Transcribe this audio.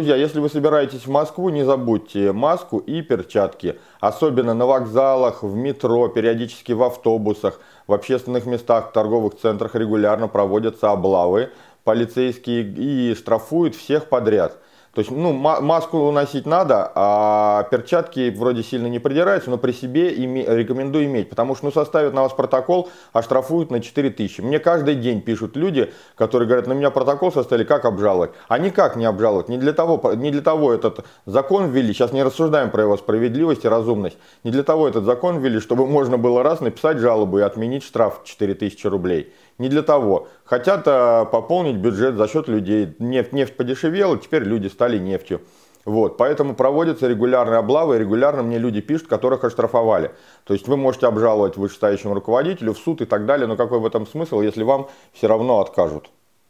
Друзья, если вы собираетесь в Москву, не забудьте маску и перчатки. Особенно на вокзалах, в метро, периодически в автобусах, в общественных местах, в торговых центрах регулярно проводятся облавы полицейские и штрафуют всех подряд – то есть, ну, маску носить надо, а перчатки вроде сильно не придираются, но при себе име, рекомендую иметь, потому что, ну, составят на вас протокол, а штрафуют на 4 тысячи. Мне каждый день пишут люди, которые говорят, на меня протокол составили, как обжаловать? А никак не обжаловать, не для того, не для того этот закон ввели, сейчас не рассуждаем про его справедливость и разумность, не для того этот закон ввели, чтобы можно было раз написать жалобу и отменить штраф 4 тысячи рублей. Не для того. Хотят э, пополнить бюджет за счет людей. Нефть, нефть подешевела, теперь люди стали нефтью. Вот, поэтому проводятся регулярные облавы, и регулярно мне люди пишут, которых оштрафовали. То есть вы можете обжаловать вышестоящему руководителю в суд и так далее, но какой в этом смысл, если вам все равно откажут?